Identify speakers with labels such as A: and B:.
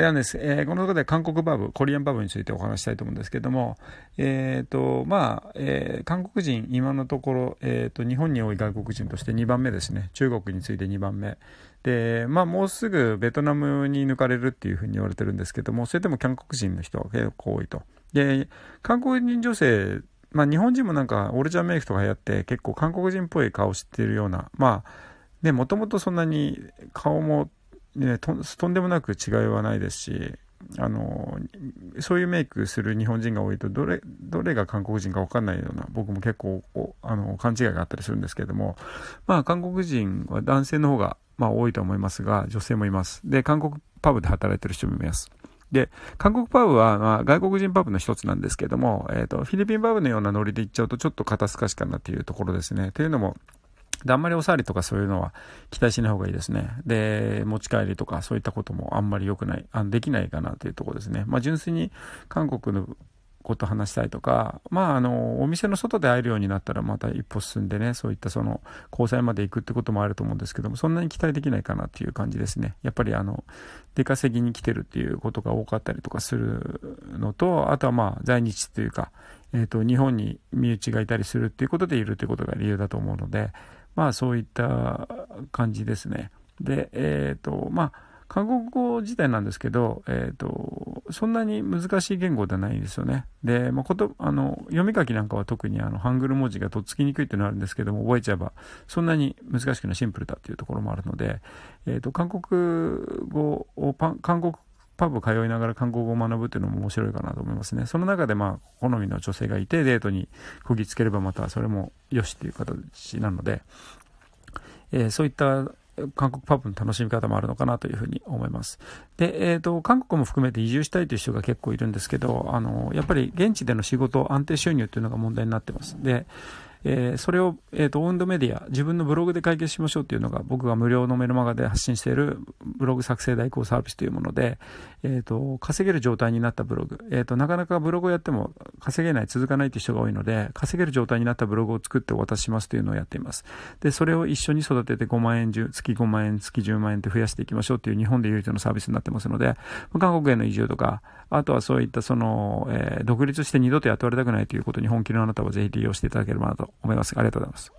A: なんです。えー、この中で韓国バブ、コリアンバブについてお話したいと思うんですけども、えっ、ー、と、まあ、えー、韓国人、今のところ、えっ、と、日本に多い外国人として2番目ですね。中国に次いで2番目。で、まあ、もうすぐベトナムに抜かれるっていうふうに言われてるんですけども、それでも韓国人の人が結構多いと。で、韓国人女性、まあ、日本人もなんか、オルジャーメイクとか流行って、結構韓国人っぽい顔してるような、まあ、ね、もともとそんなに顔もね、ととんでもなく違いはないですしあのそういうメイクする日本人が多いとどれどれが韓国人か分かんないような僕も結構あの勘違いがあったりするんですけれども、まあ、韓国人は男性の方が、まあ、多いと思いますが女性もいますで韓国パブで働いてる人もいます。で、韓国パブは、まあ、外国人パブの一つなんですけども、えー、と、フィリピンパブのようなノリで行っちゃうとちょっと肩透かしかなっていうところですね。というのも、で、あんまりおさわりとかそういうのは期待しない方がいいですね。で、持ち帰りとかそういったこともあんまり良くない、あできないかなというところですね。まあ、純粋に韓国のこと話したいとか、まあ、あの、お店の外で会えるようになったらまた一歩進んでね、そういったその、交際まで行くってこともあると思うんですけども、そんなに期待できないかなっていう感じですね。やっぱりあの、出稼ぎに来てるっていうことが多かったりとかするのと、あとはまあ、在日というか、えっ、ー、と、日本に身内がいたりするっていうことでいるっていうことが理由だと思うので、まあそういった感じですね。で、えっ、ー、と、まあ、韓国語自体なんですけど、えっ、ー、と、そんなに難しい言語ではないですよね。で、まあ、こと、あの、読み書きなんかは特にあの、ハングル文字がとっつきにくいっていうのはあるんですけども、覚えちゃえば、そんなに難しくないシンプルだっていうところもあるので、えっ、ー、と、韓国語をパン、韓国パブ通いながら韓国語を学ぶっていうのも面白いかなと思いますね。その中でまあ、好みの女性がいて、デートにこぎつければまたそれもよしっていう形なので、えー、そういった韓国パブの楽しみ方もあるのかなというふうに思います。で、えっ、ー、と、韓国も含めて移住したいという人が結構いるんですけど、あの、やっぱり現地での仕事、安定収入というのが問題になってます。で、えー、それを、えっ、ー、と、オウンドメディア、自分のブログで解決しましょうっていうのが、僕が無料のメルマガで発信しているブログ作成代行サービスというもので、えっ、と、稼げる状態になったブログ、えっ、と、なかなかブログをやっても稼げない、続かないって人が多いので、稼げる状態になったブログを作ってお渡ししますというのをやっています。で、それを一緒に育てて5万円、月5万円、月10万円って増やしていきましょうっていう日本で唯一のサービスになってますので、韓国への移住とか、あとはそういったその、えー、独立して二度と雇われたくないということに本気のあなたはぜひ利用していただければなと思います。ありがとうございます。